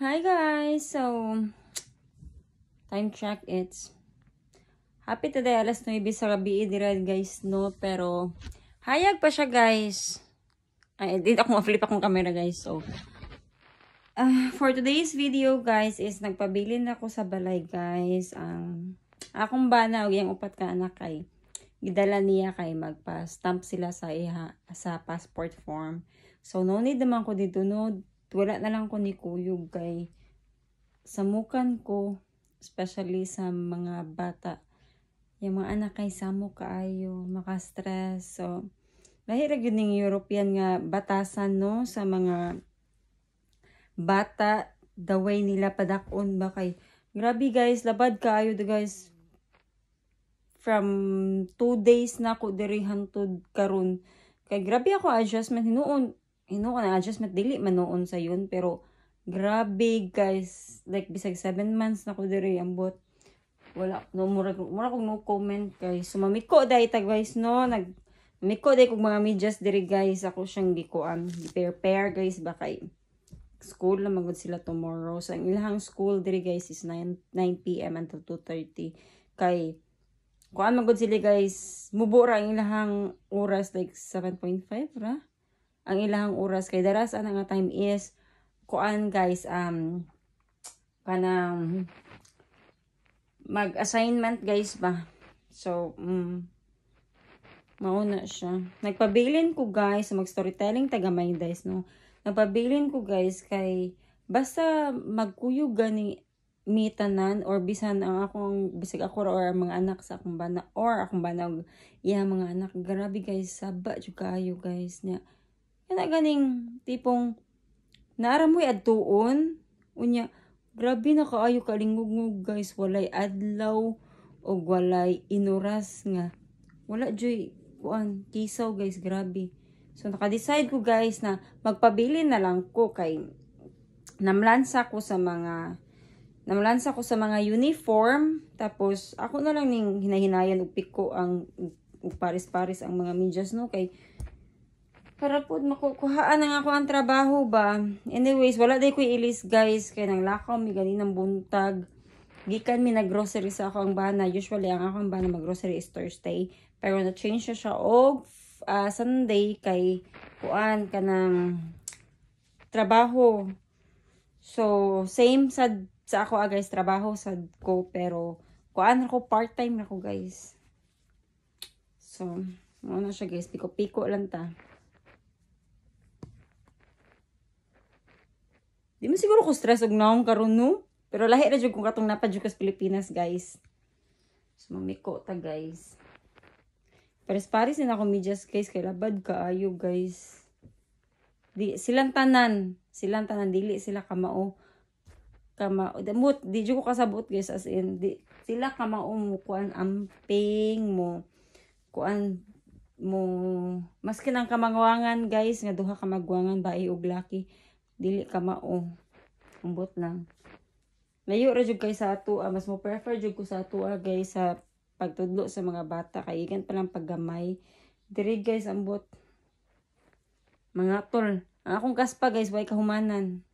Hi guys! So, time check, it's happy today, alas 9 sa gabi, dirad guys, no? Pero, hayag pa siya guys. Ay, edit ako ma-flip akong camera guys, so. Uh, for today's video guys, is nagpabili na ako sa balay guys. Ang um, akong bana, o yung upat ka anak kay, gidala niya kay magpa-stamp sila sa, iha, sa passport form. So, no need naman ko dito, no? wala na lang ko ni kuyog kay samukan ko especially sa mga bata yung mga anak kay samo kaayo maka-stress so mahirap ra gyud ning European nga batasan no sa mga bata the way nila padakon ba kay grabe guys labad kaayo the guys from 2 days na ko diri hangtod karon kay grabe ako adjustment noon you know, ang adjustment dili manoon sa yun pero grabe guys like bisag 7 months na ko diri ambot wala no mura mura kog no comment guys sumamit ko dai tag guys no nag miko dai kog mga medyas diri guys ako siyang gikuan prepare guys ba kay school na magud sila tomorrow sa so, ang ilang school diri guys is 9 9 pm until 2:30 kay kuan magud sili guys mubo ra ang ilang oras like 7.5 ra ang ilang oras kay the ang nga time is kuan guys um kanang mag assignment guys ba so um, mauna siya nagpabilin ko guys mag storytelling taga guys no nagpabilin ko guys kay basta magkuyo gani mitanan or bisan ang akong bisig ako or mga anak sa akong bana or akong banag iya mga anak grabe guys saba jud kayo guys nya yeah Kana ganing tipong naaram mo adtuon unya grabe na kaayo kalingog guys walay adlaw o walay inuras nga wala joy kuan kisaw guys grabe so naka-decide ko guys na magpabili na lang ko kay namlansa ko sa mga namlansa ko sa mga uniform tapos ako na lang ning hinahinayan og ko ang pares-pares ang mga medyas no kay para po makukuhaan na nga ko ang trabaho ba. Anyways, wala day ko ilis guys. Kaya nang lakaw, may ganinang buntag. Gikan mi na grocery sa akong ang bana. Usually, ang ako ang bana mag-grocery is Thursday. Pero na-change na siya og uh, Sunday kay kuan ka ng trabaho. So, same sad sa ako ah, guys. Trabaho sad ko. Pero, kuan ako part-time ako guys. So, ano na siya guys. Piko-piko lang ta. Di man siguro ko stress og naong karon no. Pero lahi ra jud kung katong napadyog sa Pilipinas, guys. So mamiko ta, guys. Pero pares na ako medyas, guys. Kay labad kaayo, guys. Di silang tanan, silang tanan dili sila kamao kamao. Damot, di jud ko kasabot, guys, as in di sila kamao mo kuan amping mo kuan mo maski nang kamangwangan guys nga duha ka magwangan ba og laki dili ka mao umbot lang mayo ra jud kay sa ato ah, mas mo prefer jud ko sa ato ah, guys sa pagtudlo sa mga bata kay ikan pa lang paggamay diri guys ambot mga tol ang akong kaspa guys way kahumanan